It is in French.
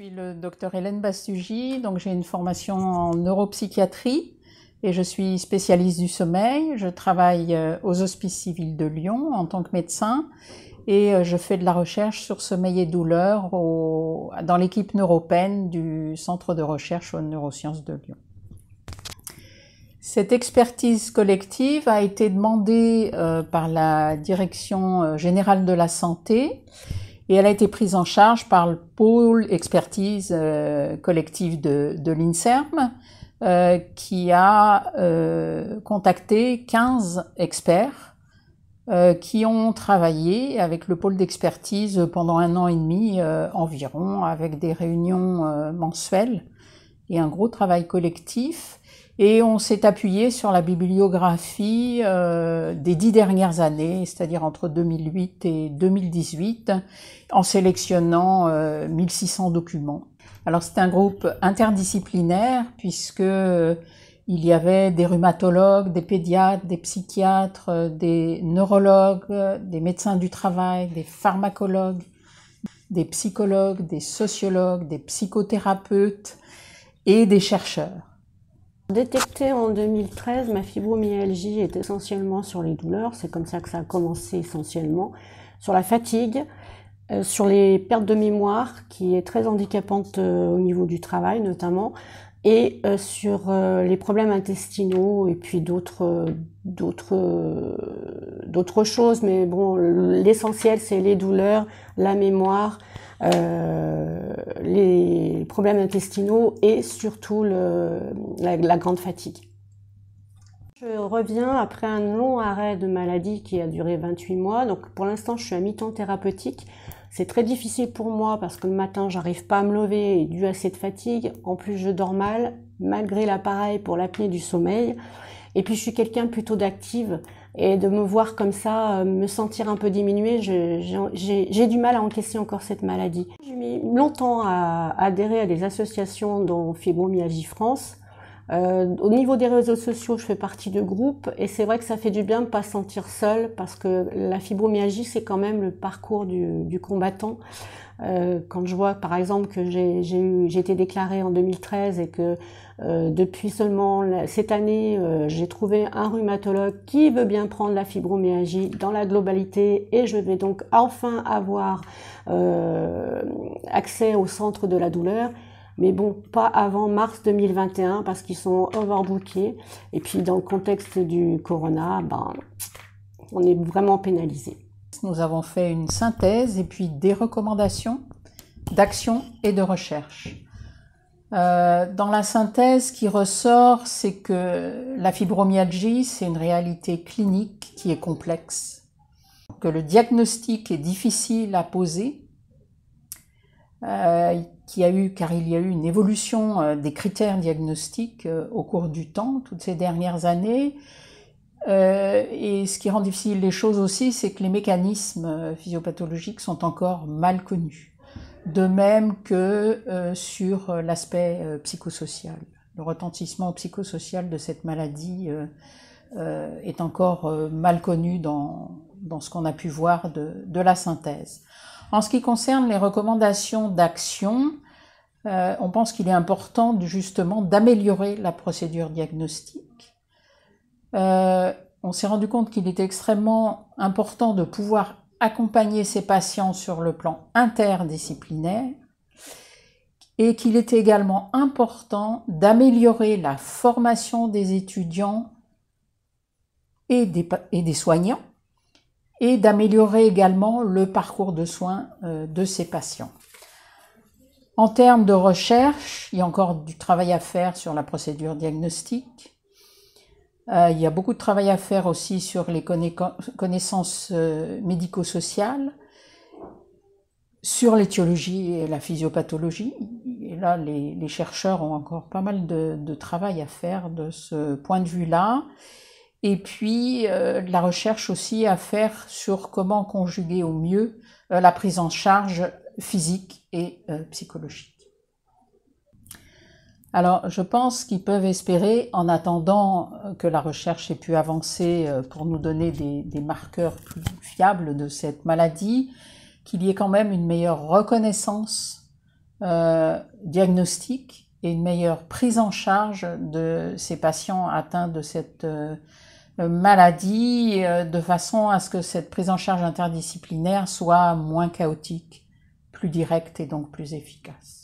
Je suis le docteur Hélène Bastugi, donc j'ai une formation en neuropsychiatrie et je suis spécialiste du sommeil. Je travaille euh, aux hospices civils de Lyon en tant que médecin et euh, je fais de la recherche sur sommeil et douleur dans l'équipe neuropène du Centre de recherche aux neurosciences de Lyon. Cette expertise collective a été demandée euh, par la Direction générale de la santé et elle a été prise en charge par le pôle expertise euh, collectif de, l'INSERM euh, qui a euh, contacté 15 experts qui ont travaillé avec le pôle d'expertise pendant un an et demi environ, avec des réunions mensuelles et un gros travail collectif et on s'est appuyé sur la bibliographie euh, des dix dernières années, c'est-à-dire entre 2008 et 2018, en sélectionnant 1600 euh, documents. Alors c'est un groupe interdisciplinaire puisque euh, il y avait des rhumatologues, des pédiatres, des psychiatres, des neurologues, des médecins du travail, des pharmacologues, des psychologues, des sociologues, des psychothérapeutes et des chercheurs. Détectée en 2013, ma fibromyalgie est essentiellement sur les douleurs, c'est comme ça que ça a commencé essentiellement, sur la fatigue, euh, sur les pertes de mémoire, qui est très handicapante euh, au niveau du travail notamment, et euh, sur les problèmes intestinaux et puis d'autres d'autres d'autres choses, mais bon, l'essentiel c'est les douleurs, la mémoire, euh, les problèmes intestinaux et surtout la, grande fatigue. Je reviens après un long arrêt de maladie qui a duré 28 mois. Donc pour l'instant, je suis à mi-temps thérapeutique. C'est très difficile pour moi parce que le matin, j'arrive pas à me lever dû à cette fatigue. En plus, je dors mal malgré l'appareil pour l'apnée du sommeil. Et puis je suis quelqu'un plutôt d'active. Et de me voir comme ça, euh, me sentir un peu diminuée, j'ai du mal à encaisser encore cette maladie. J'ai mis longtemps à adhérer à des associations dont Fibromyalgie France, euh, au niveau des réseaux sociaux, je fais partie de groupes et c'est vrai que ça fait du bien de pas se sentir seul parce que la fibromyalgie, c'est quand même le parcours du, combattant. Euh, quand je vois par exemple que j'ai été déclarée en 2013 et que euh, depuis seulement cette année, j'ai trouvé un rhumatologue qui veut bien prendre la fibromyalgie dans la globalité et je vais donc enfin avoir accès au centre de la douleur mais bon, pas avant mars 2021 parce qu'ils sont overbookés. Et puis dans le contexte du corona, ben, on est vraiment pénalisé. Nous avons fait une synthèse et puis des recommandations d'action et de recherche. Euh, dans la synthèse, ce qui ressort, c'est que la fibromyalgie, c'est une réalité clinique qui est complexe, que le diagnostic est difficile à poser euh, qui a eu, car il y a eu une évolution euh, des critères diagnostiques euh, au cours du temps, toutes ces dernières années. et ce qui rend difficile les choses aussi, c'est que les mécanismes physiopathologiques sont encore mal connus. De même que sur l'aspect psychosocial. Le retentissement psychosocial de cette maladie est encore mal connu dans, dans ce qu'on a pu voir de, de la synthèse. En ce qui concerne les recommandations d'action, euh, on pense qu'il est important justement d'améliorer la procédure diagnostique. Euh, on s'est rendu compte qu'il était extrêmement important de pouvoir accompagner ces patients sur le plan interdisciplinaire et qu'il était également important d'améliorer la formation des étudiants et des soignants et d'améliorer également le parcours de soins euh, de ces patients. En termes de recherche, il y a encore du travail à faire sur la procédure diagnostique. Euh, il y a beaucoup de travail à faire aussi sur les connaissances euh, médico-sociales, sur l'étiologie et la physiopathologie. Et là, les, chercheurs ont encore pas mal de travail à faire de ce point de vue-là et puis euh, la recherche aussi à faire sur comment conjuguer au mieux euh, la prise en charge physique et euh, psychologique. Alors, je pense qu'ils peuvent espérer, en attendant que la recherche ait pu avancer pour nous donner des marqueurs plus fiables de cette maladie, qu'il y ait quand même une meilleure reconnaissance diagnostique et une meilleure prise en charge de ces patients atteints de cette euh, maladie euh, de façon à ce que cette prise en charge interdisciplinaire soit moins chaotique, plus directe et donc plus efficace.